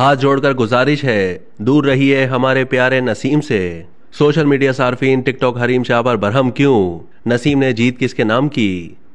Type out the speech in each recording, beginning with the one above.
हाथ जोड़कर गुजारिश है दूर रहिए हमारे प्यारे नसीम से सोशल मीडिया सार्फिन टिकटॉक हरीम शाह पर बरहम क्यों नसीम ने जीत किसके नाम की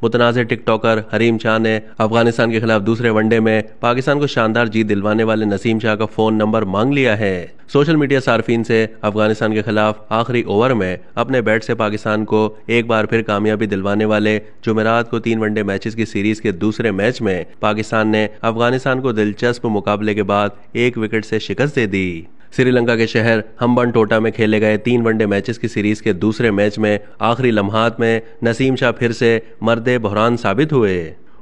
मुतनाज़ टिकटॉकर हरीम शाह ने अफगानिस्तान के खिलाफ दूसरे वनडे में पाकिस्तान को शानदार जीत दिलवाने वाले नसीम शाह का फोन नंबर मांग लिया है सोशल मीडिया सार्फिन से अफगानिस्तान के खिलाफ आखिरी ओवर में अपने बैट से पाकिस्तान को एक बार फिर कामयाबी दिलवाने वाले जुमेरात को तीन वनडे मैचेस की सीरीज के दूसरे मैच में पाकिस्तान ने अफगानिस्तान को दिलचस्प मुकाबले के बाद एक विकेट से शिकस्त दे दी श्रीलंका के शहर हम्बन टोटा में खेले गए तीन वनडे मैचेस की सीरीज के दूसरे मैच में आखिरी लम्हात में नसीम शाह फिर से मर्दे बहरान साबित हुए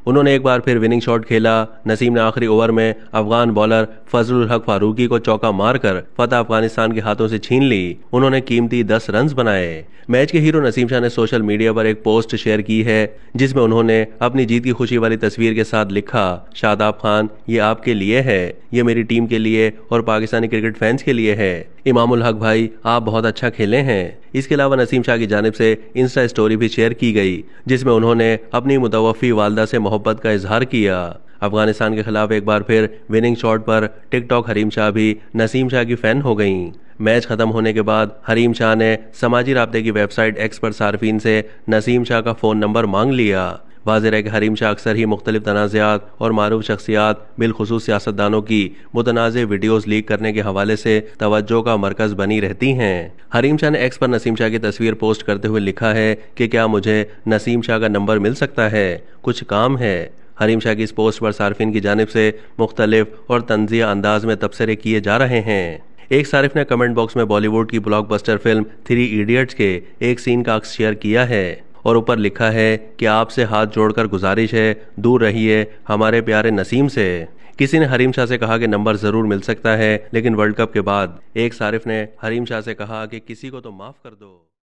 उन्होंने एक बार फिर विनिंग शॉट खेला नसीम ने आखिरी ओवर में अफगान बॉलर फजल हक फारूकी को चौका मारकर फतह अफगानिस्तान के हाथों से छीन ली उन्होंने कीमती दस रन बनाए मैच के हीरो नसीम शाह ने सोशल मीडिया पर एक पोस्ट शेयर की है जिसमें उन्होंने अपनी जीत की खुशी वाली तस्वीर के साथ लिखा शादाब खान ये आपके लिए है ये मेरी टीम के लिए और पाकिस्तानी क्रिकेट फैंस के लिए है इमामुल हक भाई आप बहुत अच्छा खेले हैं इसके अलावा नसीम शाह की जानब से इंस्टा स्टोरी भी शेयर की गई जिसमें उन्होंने अपनी मुतवफ़ी वालदा से मोहब्बत का इजहार किया अफगानिस्तान के खिलाफ एक बार फिर विनिंग शॉट पर टिकटॉक हरीम शाह भी नसीम शाह की फ़ैन हो गई मैच ख़त्म होने के बाद हरीम शाह ने समाजी रबते की वेबसाइट एक्सपर्ट सार्फिन से नसीम शाह का फ़ोन नंबर मांग लिया वाजिर है कि हरीम शाह अक्सर ही मुख्तलिफ तनाज़ात और मरूफ शख्सियात बिलखसूस सियासतदानों की मुतनाज़ वीडियोज़ लीक करने के हवाले से तोज्जो का मरकज़ बनी रहती हैं हरीम शाह ने एक्स पर नसीम शाह की तस्वीर पोस्ट करते हुए लिखा है कि क्या मुझे नसीम शाह का नंबर मिल सकता है कुछ काम है हरीम शाह की इस पोस्ट पर सार्फिन की जानब से मुख्तलिफ और तंजिया अंदाज में तबसरे किए जा रहे हैं एक सारिफ ने कमेंट बॉक्स में बॉलीवुड की ब्लॉकबस्टर फिल्म थ्री इडियट्स के एक सीन का अक्स शेयर किया है और ऊपर लिखा है कि आपसे हाथ जोड़कर गुजारिश है दूर रहिए हमारे प्यारे नसीम से किसी ने हरीम शाह से कहा कि नंबर ज़रूर मिल सकता है लेकिन वर्ल्ड कप के बाद एक सारिफ ने हरीम शाह से कहा कि किसी को तो माफ़ कर दो